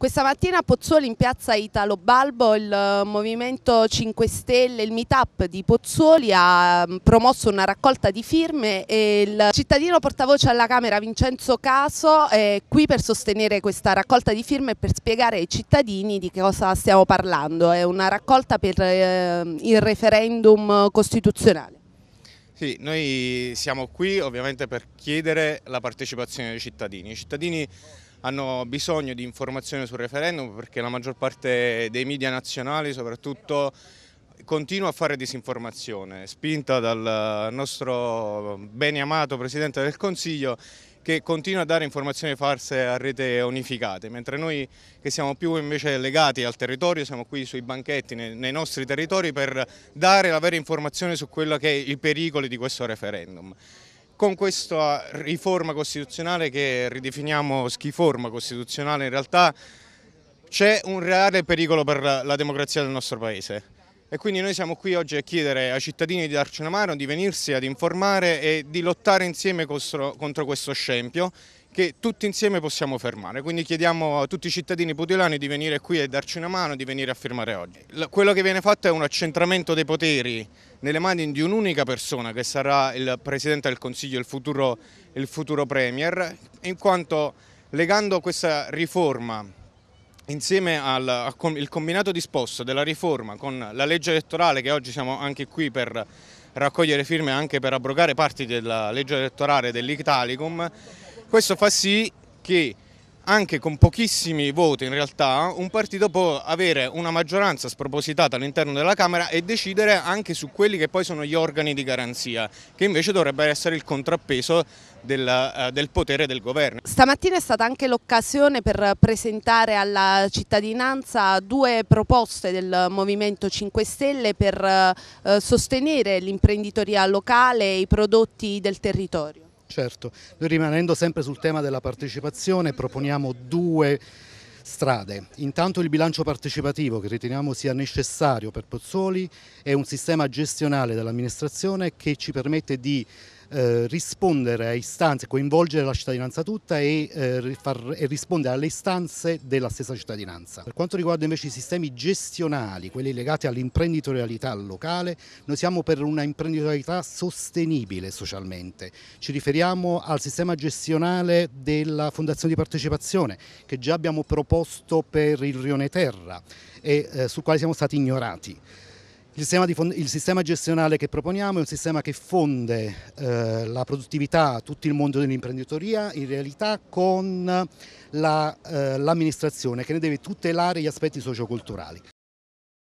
Questa mattina a Pozzuoli in piazza Italo Balbo il eh, Movimento 5 Stelle, il meetup di Pozzuoli ha mm, promosso una raccolta di firme e il cittadino portavoce alla Camera Vincenzo Caso è qui per sostenere questa raccolta di firme e per spiegare ai cittadini di che cosa stiamo parlando. È una raccolta per eh, il referendum costituzionale. Sì, noi siamo qui ovviamente per chiedere la partecipazione dei cittadini. I cittadini hanno bisogno di informazioni sul referendum perché la maggior parte dei media nazionali soprattutto continua a fare disinformazione, spinta dal nostro bene amato Presidente del Consiglio che continua a dare informazioni false a rete unificate, mentre noi che siamo più invece legati al territorio, siamo qui sui banchetti, nei, nostri territori per dare la vera informazione su quello che è i pericoli di questo referendum con questa riforma costituzionale che ridefiniamo schiforma costituzionale in realtà c'è un reale pericolo per la democrazia del nostro paese e quindi noi siamo qui oggi a chiedere ai cittadini di darci una mano, di venirsi ad informare e di lottare insieme contro, questo scempio che tutti insieme possiamo fermare. Quindi chiediamo a tutti i cittadini putilani di venire qui e darci una mano, di venire a firmare oggi. Quello che viene fatto è un accentramento dei poteri nelle mani di un'unica persona che sarà il Presidente del Consiglio, il futuro, il futuro Premier, in quanto legando questa riforma insieme al combinato disposto della riforma con la legge elettorale che oggi siamo anche qui per raccogliere firme anche per abrogare parti della legge elettorale dell'Italicum questo fa sì che anche con pochissimi voti in realtà un partito può avere una maggioranza spropositata all'interno della Camera e decidere anche su quelli che poi sono gli organi di garanzia, che invece dovrebbero essere il contrappeso del, uh, del potere del governo. Stamattina è stata anche l'occasione per presentare alla cittadinanza due proposte del Movimento 5 Stelle per uh, sostenere l'imprenditoria locale e i prodotti del territorio. Certo, noi rimanendo sempre sul tema della partecipazione proponiamo due strade. Intanto il bilancio partecipativo che riteniamo sia necessario per Pozzoli è un sistema gestionale dell'amministrazione che ci permette di eh, rispondere a istanze, coinvolgere la cittadinanza tutta e, eh, far, e, rispondere alle istanze della stessa cittadinanza. Per quanto riguarda invece i sistemi gestionali, quelli legati all'imprenditorialità locale, noi siamo per una imprenditorialità sostenibile socialmente. Ci riferiamo al sistema gestionale della Fondazione di Partecipazione che già abbiamo proposto per il Rione Terra e eh, sul quale siamo stati ignorati. Il sistema, il sistema, gestionale che proponiamo è un sistema che fonde eh, la produttività, tutto il mondo dell'imprenditoria in realtà con l'amministrazione la, eh, che ne deve tutelare gli aspetti socioculturali.